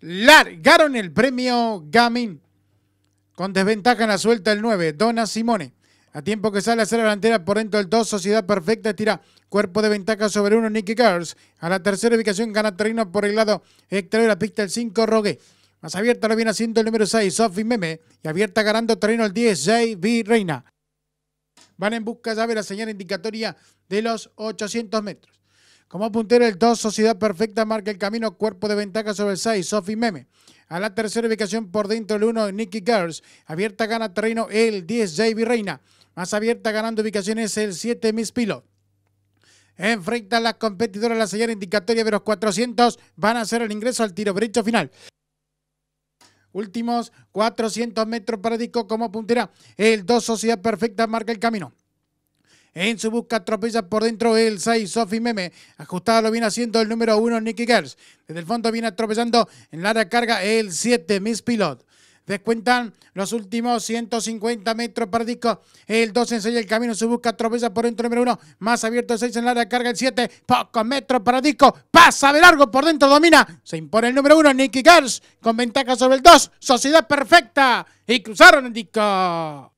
largaron el premio Gamin. Con desventaja en la suelta el 9, Dona Simone. A tiempo que sale a hacer la delantera por dentro del 2, Sociedad Perfecta tira cuerpo de ventaja sobre uno Nicky Girls. A la tercera ubicación gana terreno por el lado exterior de la pista el 5, Rogue. Más abierta lo viene haciendo el número 6, Sofi Meme. Y abierta ganando terreno el 10, JB Reina. Van en busca, ya de la señal indicatoria de los 800 metros. Como puntero el 2, Sociedad Perfecta marca el camino, cuerpo de ventaja sobre el 6, Sofi Meme. A la tercera ubicación por dentro el 1, Nicky Girls. Abierta gana terreno el 10, JB Reina. Más abierta ganando ubicaciones el 7, Miss Pilo. Enfrenta a las competidoras la señal indicatoria de los 400. Van a hacer el ingreso al tiro brecho final. Últimos 400 metros para Disco como puntera. El 2 Sociedad Perfecta marca el camino. En su busca atropella por dentro el 6 Sofi Meme. ajustado lo viene haciendo el número 1 Nicky Girls. Desde el fondo viene atropellando en la carga el 7 Miss Pilot. Descuentan los últimos 150 metros para disco. El 2 enseña el camino, su busca atropella por dentro número 1. Más abierto el 6 en la área, carga el 7. Pocos metros para disco. Pasa de largo por dentro, domina. Se impone el número 1, Nicky Girls. Con ventaja sobre el 2. Sociedad perfecta. Y cruzaron el disco.